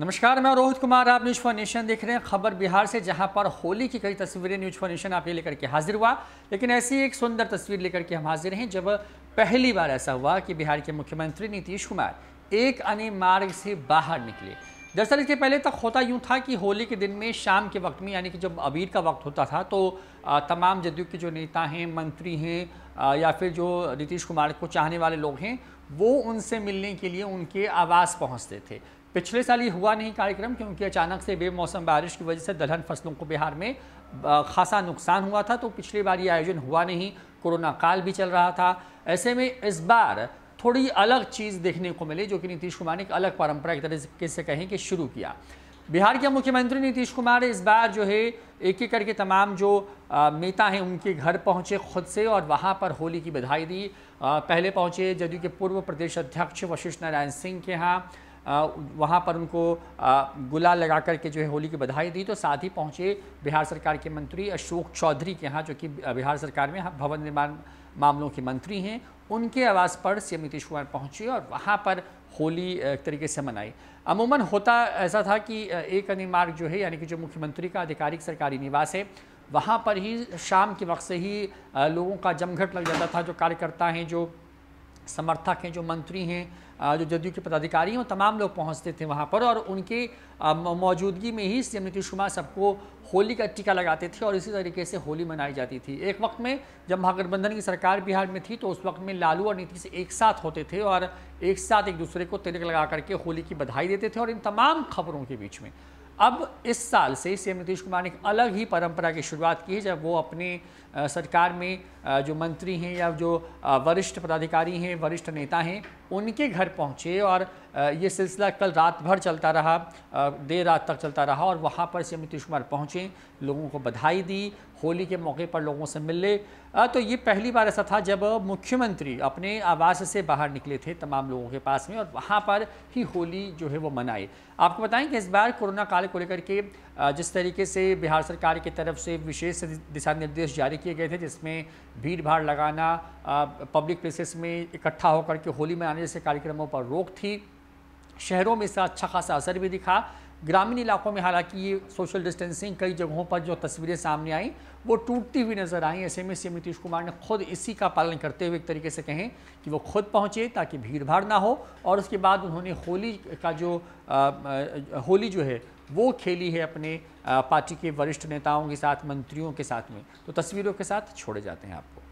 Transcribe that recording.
नमस्कार मैं रोहित कुमार आप न्यूज फॉर नेशन देख रहे हैं खबर बिहार से जहां पर होली की कई तस्वीरें न्यूज फॉर नेशन आप ये लेकर के हाजिर हुआ लेकिन ऐसी एक सुंदर तस्वीर लेकर के हम हाजिर हैं जब पहली बार ऐसा हुआ कि बिहार के मुख्यमंत्री नीतीश कुमार एक अन्य मार्ग से बाहर निकले दरअसल इसके पहले तक तो होता यूँ था कि होली के दिन में शाम के वक्त में यानी कि जब अबीर का वक्त होता था तो तमाम जदयू के जो नेता हैं मंत्री हैं या फिर जो नीतीश कुमार को चाहने वाले लोग हैं वो उनसे मिलने के लिए उनके आवास पहुंचते थे पिछले साल ये हुआ नहीं कार्यक्रम क्योंकि अचानक से बेमौसम बारिश की वजह से दलहन फसलों को बिहार में खासा नुकसान हुआ था तो पिछली बार ये आयोजन हुआ नहीं कोरोना काल भी चल रहा था ऐसे में इस बार थोड़ी अलग चीज़ देखने को मिली जो कि नीतीश कुमार ने एक अलग परंपरा एक तरीके से कहें कि शुरू किया बिहार के मुख्यमंत्री नीतीश कुमार इस बार जो है एक एक करके तमाम जो नेता हैं उनके घर पहुंचे खुद से और वहां पर होली की बधाई दी आ, पहले पहुंचे जदयू के पूर्व प्रदेश अध्यक्ष वशिष्ठ नारायण सिंह के यहाँ वहाँ पर उनको गुला लगा करके जो है होली की बधाई दी तो साथ ही पहुँचे बिहार सरकार के मंत्री अशोक चौधरी के यहाँ जो कि बिहार सरकार में हाँ, भवन निर्माण मामलों के मंत्री हैं उनके आवास पर सीएम नीतीश कुमार पहुँचे और वहाँ पर होली एक तरीके से मनाई अमूमन होता ऐसा था कि एक अन्य मार्ग जो है यानी कि जो मुख्यमंत्री का आधिकारिक सरकारी निवास है वहाँ पर ही शाम के वक्त से ही लोगों का जमघट लग जाता था जो कार्यकर्ता हैं जो समर्थक हैं जो मंत्री हैं जो जदयू के पदाधिकारी हैं तमाम लोग पहुंचते थे वहां पर और उनके मौजूदगी में ही सीएम नीतीश कुमार सबको होली का टीका लगाते थे और इसी तरीके से होली मनाई जाती थी एक वक्त में जब महागठबंधन की सरकार बिहार में थी तो उस वक्त में लालू और नीतीश एक साथ होते थे और एक साथ एक दूसरे को तिलक लगा करके होली की बधाई देते थे और इन तमाम खबरों के बीच में अब इस साल से सीएम नीतीश कुमार ने एक अलग ही परंपरा की शुरुआत की है जब वो अपने सरकार में जो मंत्री हैं या जो वरिष्ठ पदाधिकारी हैं वरिष्ठ नेता हैं उनके घर पहुँचे और ये सिलसिला कल रात भर चलता रहा देर रात तक चलता रहा और वहाँ पर सीएम नीतीश कुमार पहुँचे लोगों को बधाई दी होली के मौके पर लोगों से मिले तो ये पहली बार ऐसा था जब मुख्यमंत्री अपने आवास से बाहर निकले थे तमाम लोगों के पास में और वहाँ पर ही होली जो है वो मनाए आपको बताएं कि इस बार कोरोना काल को लेकर के जिस तरीके से बिहार सरकार की तरफ से विशेष दिशा निर्देश जारी किए गए थे जिसमें भीड़ भाड़ लगाना पब्लिक प्लेसेस में इकट्ठा होकर के होली मनाना जाने जैसे कार्यक्रमों पर रोक थी शहरों में इसका अच्छा खासा असर भी दिखा ग्रामीण इलाकों में हालांकि ये सोशल डिस्टेंसिंग कई जगहों पर जो तस्वीरें सामने आई वो टूटती हुई नजर आई ऐसे में सीएम नीतीश कुमार ने खुद इसी का पालन करते हुए एक तरीके से कहें कि वो खुद पहुंचे ताकि भीड़ भाड़ ना हो और उसके बाद उन्होंने होली का जो आ, आ, होली जो है वो खेली है अपने आ, पार्टी के वरिष्ठ नेताओं के साथ मंत्रियों के साथ में तो तस्वीरों के साथ छोड़े जाते हैं आपको